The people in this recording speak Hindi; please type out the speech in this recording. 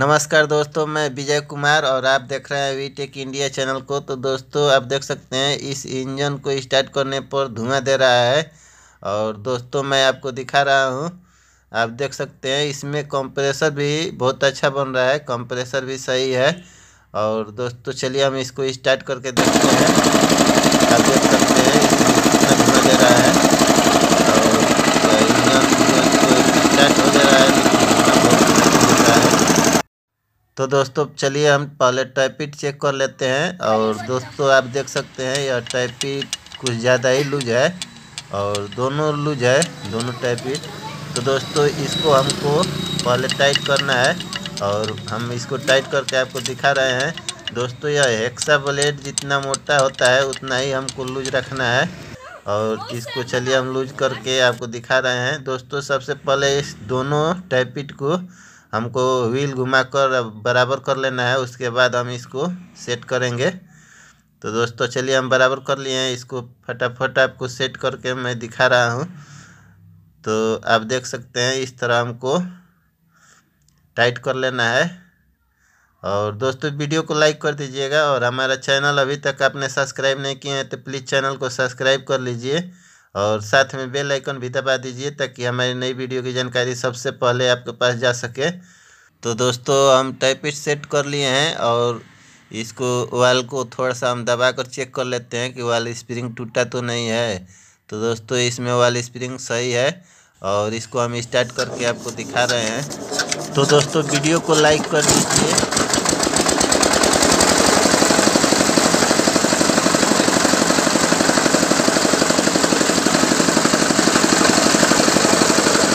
नमस्कार दोस्तों मैं विजय कुमार और आप देख रहे हैं वी टेक इंडिया चैनल को तो दोस्तों आप देख सकते हैं इस इंजन को स्टार्ट करने पर धुआं दे रहा है और दोस्तों मैं आपको दिखा रहा हूँ आप देख सकते हैं इसमें कंप्रेसर भी बहुत अच्छा बन रहा है कंप्रेसर भी सही है और दोस्तों चलिए हम इसको स्टार्ट करके देखते हैं आप देख सकते तो दोस्तों चलिए हम पहले टाइपिट चेक कर लेते हैं और दोस्तों आप देख सकते हैं यह टाइपिट कुछ ज़्यादा ही लूज है और दोनों लूज है दोनों टाइपिट तो दोस्तों इसको हमको पहले टाइट करना है और हम इसको टाइट करके आपको दिखा रहे हैं दोस्तों यह एक्सा ब्लेड जितना मोटा होता है उतना ही हमको लूज रखना है और इसको चलिए हम लूज करके आपको दिखा रहे हैं दोस्तों सबसे पहले इस दोनों टाइपिट को हमको व्हील घुमा कर बराबर कर लेना है उसके बाद हम इसको सेट करेंगे तो दोस्तों चलिए हम बराबर कर लिए हैं इसको फटाफट आपको सेट करके मैं दिखा रहा हूँ तो आप देख सकते हैं इस तरह हमको टाइट कर लेना है और दोस्तों वीडियो को लाइक कर दीजिएगा और हमारा चैनल अभी तक आपने सब्सक्राइब नहीं किया है तो प्लीज़ चैनल को सब्सक्राइब कर लीजिए और साथ में बेल आइकन भी दबा दीजिए ताकि हमारी नई वीडियो की जानकारी सबसे पहले आपके पास जा सके तो दोस्तों हम टाइपिस्ट सेट कर लिए हैं और इसको वाल को थोड़ा सा हम दबा कर चेक कर लेते हैं कि वाल स्प्रिंग टूटा तो नहीं है तो दोस्तों इसमें वाल स्प्रिंग सही है और इसको हम स्टार्ट करके आपको दिखा रहे हैं तो दोस्तों वीडियो को लाइक कर दीजिए